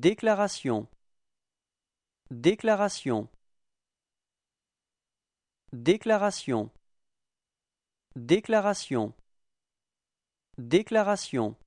Déclaration Déclaration Déclaration Déclaration Déclaration